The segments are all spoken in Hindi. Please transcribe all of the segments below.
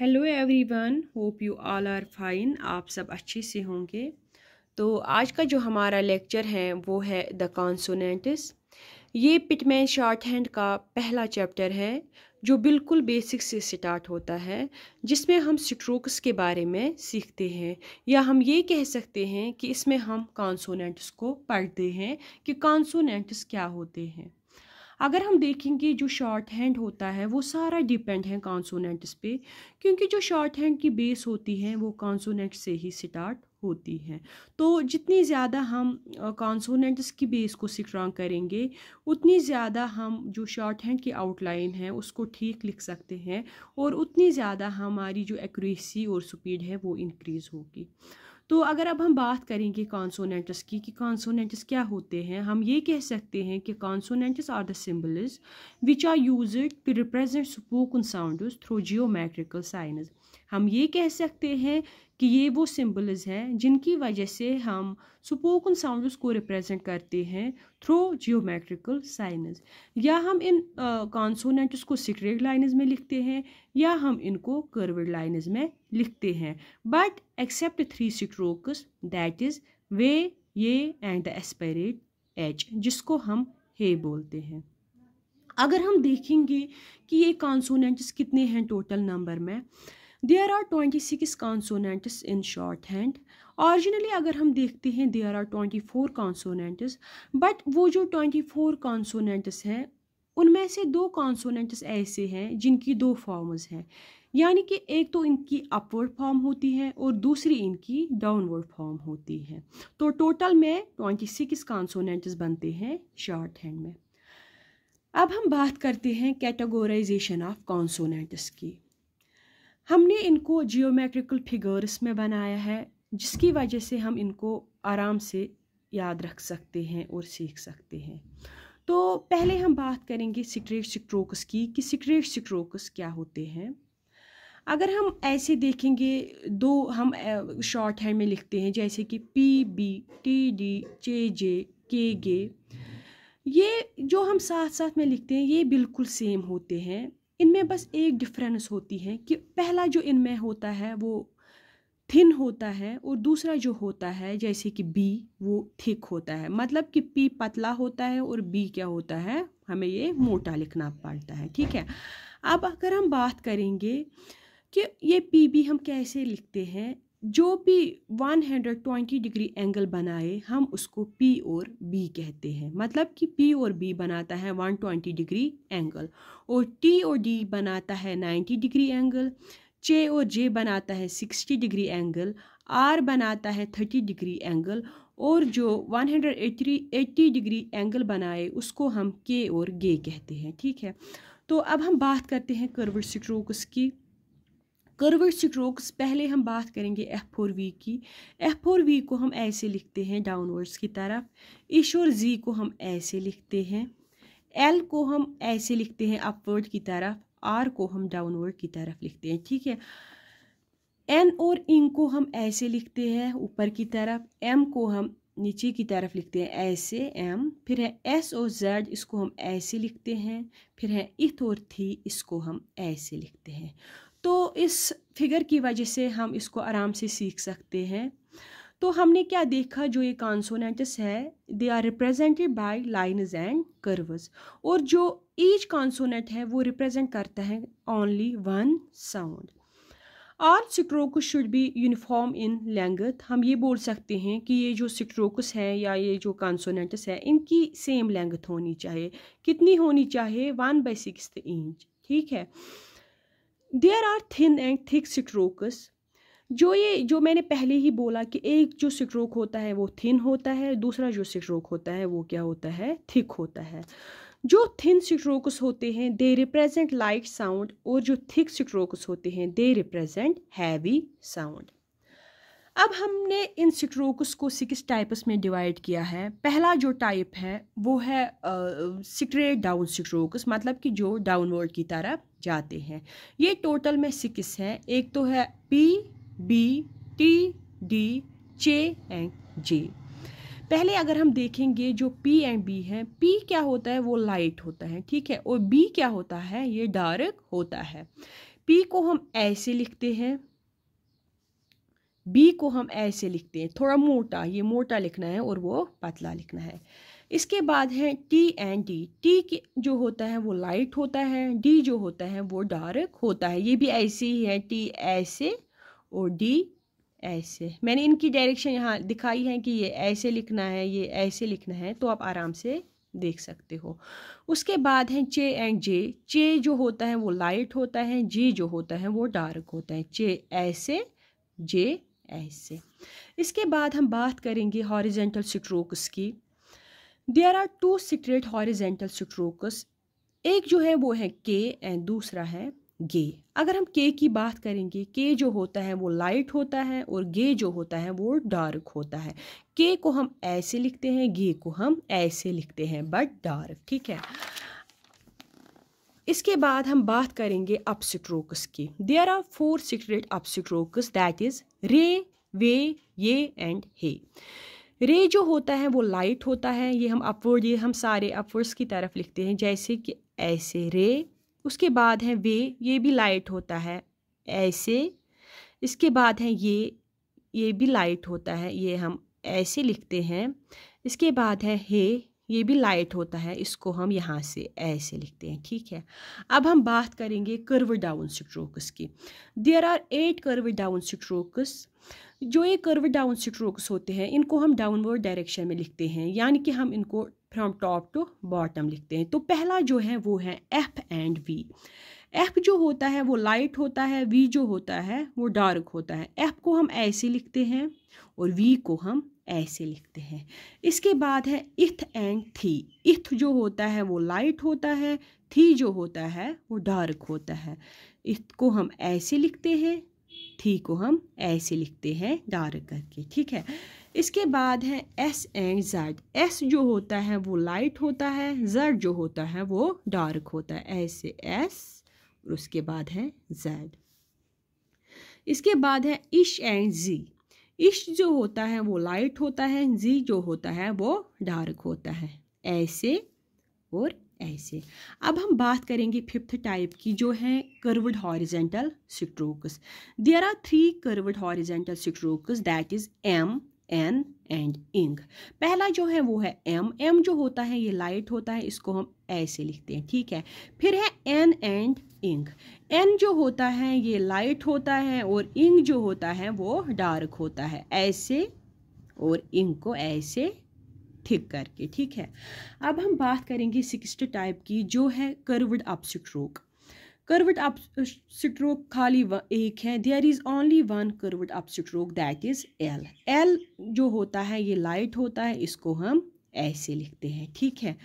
hello everyone hope you all are fine आप सब अच्छे से होंगे तो आज का जो हमारा लेक्चर है वो है द कॉन्सोनेंट्स ये पिटमैन शॉर्ट हैंड का पहला चैप्टर है जो बिल्कुल बेसिक से स्टार्ट होता है जिसमें हम स्ट्रोक्स के बारे में सीखते हैं या हम ये कह सकते हैं कि इसमें हम कॉन्सोनेंट्स को पढ़ते हैं कि कॉन्सोनेंट्स क्या होते हैं अगर हम देखेंगे जो शॉर्ट हैंड होता है वो सारा डिपेंड है कॉन्सोनेंट्स पे क्योंकि जो शॉर्ट हैंड की बेस होती है वो कॉन्सोनेंट से ही स्टार्ट होती हैं तो जितनी ज़्यादा हम कॉन्सोनेंट्स की बेस को स्ट्रांग करेंगे उतनी ज़्यादा हम जो शॉर्ट हैंड की आउटलाइन है उसको ठीक लिख सकते हैं और उतनी ज़्यादा हमारी जो एक्यूरेसी और स्पीड है वो इनक्रीज़ होगी तो अगर अब हम बात करेंगे कॉन्सोनेंट्स की कि कॉन्सोनेंट्स क्या होते हैं हम ये कह सकते हैं कि consonants are the symbols which are use to represent spoken sound through geometrical signs हम ये कह सकते हैं कि ये वो सिंबल्स हैं जिनकी वजह से हम स्पोकन साउंड्स को रिप्रेजेंट करते हैं थ्रू जियोमेट्रिकल साइनस या हम इन कॉन्सोनेंट्स को सिक्रेट लाइनस में लिखते हैं या हम इनको कर्वड लाइनस में लिखते हैं but except three strokes that is way ye and the एस्पेरेट H जिसको हम हे बोलते हैं अगर हम देखेंगे कि ये कॉन्सोनेंट्स कितने हैं टोटल नंबर में there are twenty six consonants in short hand originally अगर हम देखते हैं there are twenty four consonants but वो जो ट्वेंटी फोर कॉन्सोनेंट्स हैं उनमें से दो कॉन्सोनेंट्स ऐसे हैं जिनकी दो फॉर्म्स हैं यानी कि एक तो इनकी अपवर्ड फॉर्म होती है और दूसरी इनकी डाउनवर्ड फॉर्म होती है तो टोटल में ट्वेंटी सिक्स कॉन्सोनेंट्स बनते हैं शॉर्ट हैंड में अब हम बात करते हैं कैटेगोराइजेशन ऑफ कॉन्सोनेंट्स की हमने इनको जियोमेट्रिकल फिगर्स में बनाया है जिसकी वजह से हम इनको आराम से याद रख सकते हैं और सीख सकते हैं तो पहले हम बात करेंगे सिक्रेट स्ट्रोक्स की कि स्ट्रेट स्ट्रोक्स क्या होते हैं अगर हम ऐसे देखेंगे दो हम शॉर्ट हैंड में लिखते हैं जैसे कि P B T D J J K G ये जो हम साथ साथ में लिखते हैं ये बिल्कुल सेम होते हैं इनमें बस एक डिफरेंस होती है कि पहला जो इनमें होता है वो थिन होता है और दूसरा जो होता है जैसे कि बी वो थिक होता है मतलब कि पी पतला होता है और बी क्या होता है हमें ये मोटा लिखना पड़ता है ठीक है अब अगर हम बात करेंगे कि ये पी बी हम कैसे लिखते हैं जो भी 120 डिग्री एंगल बनाए हम उसको पी और बी कहते हैं मतलब कि पी और बी बनाता है 120 डिग्री एंगल और टी और डी बनाता है 90 डिग्री एंगल जे और जे बनाता है 60 डिग्री एंगल आर बनाता है 30 डिग्री एंगल और जो 180 डिग्री एंगल बनाए उसको हम के और गे कहते हैं ठीक है तो अब हम बात करते हैं कर्व स्ट्रोक्स की कर्वर स्ट्रोक्स पहले हम बात करेंगे एफ फोर वी की एफ फोर वी को हम ऐसे लिखते हैं डाउनवर्ड्स की तरफ इश और जी को हम ऐसे लिखते हैं एल को हम ऐसे लिखते हैं अपवर्ड की तरफ आर को हम डाउनवर्ड की तरफ लिखते हैं ठीक है एन और इन को हम ऐसे लिखते हैं ऊपर की तरफ एम को हम नीचे की तरफ लिखते हैं ऐसे एम फिर है एस और जेड इसको हम ऐसे लिखते हैं फिर है इथ और थी इसको हम ऐसे लिखते हैं तो इस फिगर की वजह से हम इसको आराम से सीख सकते हैं तो हमने क्या देखा जो ये कॉन्सोनेंट्स है they are represented by lines and curves और जो ईच कॉन्सोनेंट है वो रिप्रेजेंट करता है only one sound are strokes should be uniform in length हम ये बोल सकते हैं कि ये जो स्ट्रोक्स हैं या ये जो कॉन्सोनेंट्स हैं इनकी सेम लेंगथ होनी चाहिए कितनी होनी चाहिए वन बाई सिक्स इंच ठीक है there are thin and thick strokes जो ये जो मैंने पहले ही बोला कि एक जो स्ट्रोक होता है वो थिन होता है दूसरा जो स्ट्रोक होता है वो क्या होता है थिक होता है जो थिन स्ट्रोक्स होते हैं दे रिप्रेजेंट लाइट साउंड और जो थिक स्ट्रोक्स होते हैं दे रिप्रेजेंट हैवी साउंड अब हमने इन सिट्रोकस को सिक्स टाइप्स में डिवाइड किया है पहला जो टाइप है वो है सिट्रेट डाउन सिट्रोकस मतलब कि जो डाउनवर्ड की तरफ जाते हैं ये टोटल में सिक्स हैं एक तो है P B T D chay and J पहले अगर हम देखेंगे जो पी एंड बी हैं पी क्या होता है वो लाइट होता है ठीक है और बी क्या होता है ये डार्क होता है पी को हम ऐसे लिखते हैं बी को हम ऐसे लिखते हैं थोड़ा मोटा ये मोटा लिखना है और वो पतला लिखना है इसके बाद है टी एंड डी टी के जो होता है वो लाइट होता है डी जो होता है वो डार्क होता है ये भी ऐसे ही है टी ऐसे और डी ऐसे मैंने इनकी डायरेक्शन यहाँ दिखाई है कि ये ऐसे लिखना है ये ऐसे लिखना है तो आप आराम से देख सकते हो उसके बाद है चे एंड जे चे जो होता है वो लाइट होता है जे जो होता है वो डार्क होता है चे ऐसे जे ऐसे इसके बाद हम बात करेंगे हॉरिजेंटल स्ट्रोक्स की there are two straight horizontal strokes एक जो है वो है के एंड दूसरा है गे अगर हम के की बात करेंगे के जो होता है वो लाइट होता है और गे जो होता है वो डार्क होता है के को हम ऐसे लिखते हैं गे को हम ऐसे लिखते हैं बट डार्क ठीक है इसके बाद हम बात करेंगे अप स्ट्रोक्स की there are four straight up strokes that is ray way ye and हे रे जो होता है वो लाइट होता है ये हम अपवर्ड ये हम सारे अपवर्ड्स की तरफ लिखते हैं जैसे कि ऐसे रे उसके बाद है वे ये भी लाइट होता है ऐसे इसके बाद है ये ये भी लाइट होता है ये हम ऐसे लिखते हैं इसके बाद है हे ये भी लाइट होता है इसको हम यहाँ से ऐसे लिखते हैं ठीक है अब हम बात करेंगे कर्व डाउन स्ट्रोक्स की there are eight curve down strokes जो ये कर्व डाउन स्ट्रोक्स होते हैं इनको हम डाउनवर्ड डायरेक्शन में लिखते हैं यानी कि हम इनको फ्रॉम टॉप टू बॉटम लिखते हैं तो पहला जो है वो है एफ एंड वी एफ जो होता है वो लाइट होता है वी जो होता है वो डार्क होता है एफ को हम ऐसे लिखते हैं और वी को हम ऐसे लिखते हैं इसके बाद है इथ एंड थी इथ जो होता है वो लाइट होता है थी जो होता है वो डार्क होता है इथ को हम ऐसे लिखते हैं थी को हम ऐसे लिखते हैं डार्क करके ठीक है इसके बाद है एस एंड जेड एस जो होता है वो लाइट होता है जेड जो होता है वो डार्क होता है ऐसे एस और उसके बाद है जेड इसके बाद है इश एंड जी इश्क जो होता है वो लाइट होता है जी जो होता है वो डार्क होता है ऐसे और ऐसे अब हम बात करेंगे फिफ्थ टाइप की जो है curved horizontal strokes there are three curved horizontal strokes that is M N and ing पहला जो है वो है एम एम जो होता है ये लाइट होता है इसको हम ऐसे लिखते हैं ठीक है फिर है एन एंड इंक एन जो होता है ये लाइट होता है और इंक जो होता है वो डार्क होता है ऐसे और इंक को ऐसे ठिक करके ठीक है अब हम बात करेंगे सिक्स्थ टाइप की जो है curved upstroke curved up stroke खाली एक है there is only one curved up stroke that is L L जो होता है ये लाइट होता है इसको हम ऐसे लिखते हैं ठीक है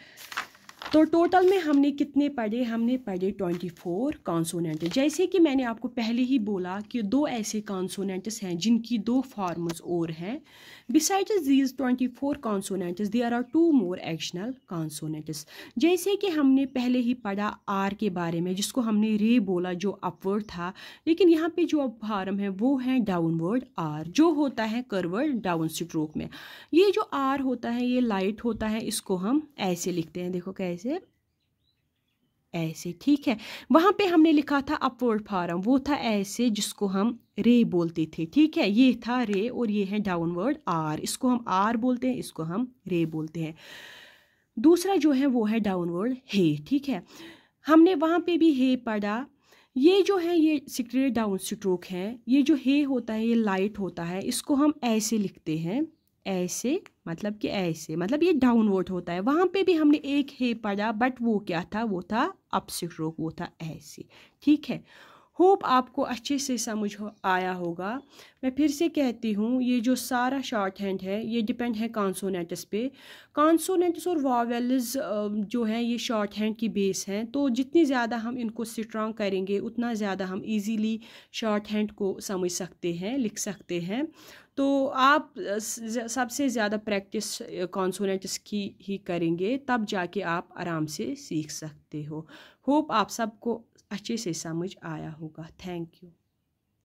तो टोटल में हमने कितने पढ़े हमने पढ़े ट्वेंटी फोर कॉन्सोनेंट जैसे कि मैंने आपको पहले ही बोला कि दो ऐसे कॉन्सोनेंट्स हैं जिनकी दो फॉर्म्स और हैं besides these twenty four consonants there are two more additional consonants जैसे कि हमने पहले ही पढ़ा आर के बारे में जिसको हमने रे बोला जो अपवर्ड था लेकिन यहाँ पर जो अब फार्म है वो है डाउनवर्ड आर जो होता है करवर्ड डाउन स्ट्रोक में ये जो आर होता है ये लाइट होता है इसको हम ऐसे लिखते हैं देखो कैसे इज ऐसे ठीक है वहाँ पे हमने लिखा था अपवर्ड फार्म वो था ऐसे जिसको हम रे बोलते थे ठीक है ये था रे और ये है डाउनवर्ड आर इसको हम आर बोलते हैं इसको हम रे बोलते हैं दूसरा जो है वो है डाउनवर्ड हे ठीक है हमने वहाँ पे भी हे पढ़ा ये जो है ये सिक्रेट डाउन स्ट्रोक है ये जो हे होता है ये लाइट होता है इसको हम ऐसे लिखते हैं ऐसे मतलब कि ऐसे मतलब ये डाउनवर्ड होता है वहाँ पे भी हमने एक हे पढ़ा बट वो क्या था वो था अपस्ट्रोक वो था ऐसे ठीक है होप आपको अच्छे से समझ हो, आया होगा मैं फिर से कहती हूँ ये जो सारा शॉर्ट हैंड है ये डिपेंड है कॉन्सोनेट्स पे कॉन्सोनेट्स और वावेल्स जो हैं ये शॉर्ट हैंड की बेस हैं तो जितनी ज़्यादा हम इनको स्ट्रांग करेंगे उतना ज़्यादा हम इजीली शॉर्ट हैंड को समझ सकते हैं लिख सकते हैं तो आप सबसे ज़्यादा प्रैक्टिस कॉन्सोनेट्स की ही करेंगे तब जाके आप आराम से सीख सकते हो होप आप सबको अच्छे से समझ आया होगा थैंक यू